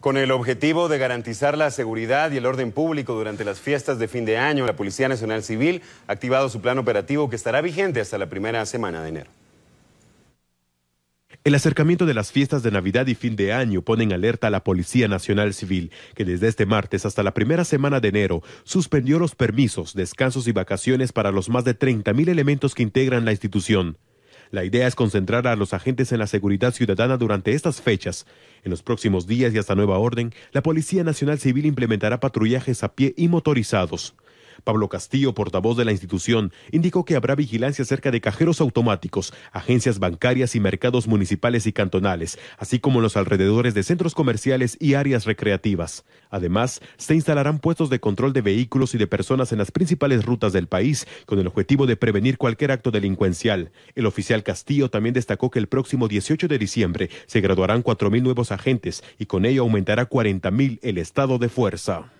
Con el objetivo de garantizar la seguridad y el orden público durante las fiestas de fin de año, la Policía Nacional Civil ha activado su plan operativo que estará vigente hasta la primera semana de enero. El acercamiento de las fiestas de Navidad y fin de año pone en alerta a la Policía Nacional Civil, que desde este martes hasta la primera semana de enero suspendió los permisos, descansos y vacaciones para los más de 30.000 elementos que integran la institución. La idea es concentrar a los agentes en la seguridad ciudadana durante estas fechas. En los próximos días y hasta nueva orden, la Policía Nacional Civil implementará patrullajes a pie y motorizados. Pablo Castillo, portavoz de la institución, indicó que habrá vigilancia cerca de cajeros automáticos, agencias bancarias y mercados municipales y cantonales, así como en los alrededores de centros comerciales y áreas recreativas. Además, se instalarán puestos de control de vehículos y de personas en las principales rutas del país, con el objetivo de prevenir cualquier acto delincuencial. El oficial Castillo también destacó que el próximo 18 de diciembre se graduarán 4.000 nuevos agentes y con ello aumentará 40.000 el estado de fuerza.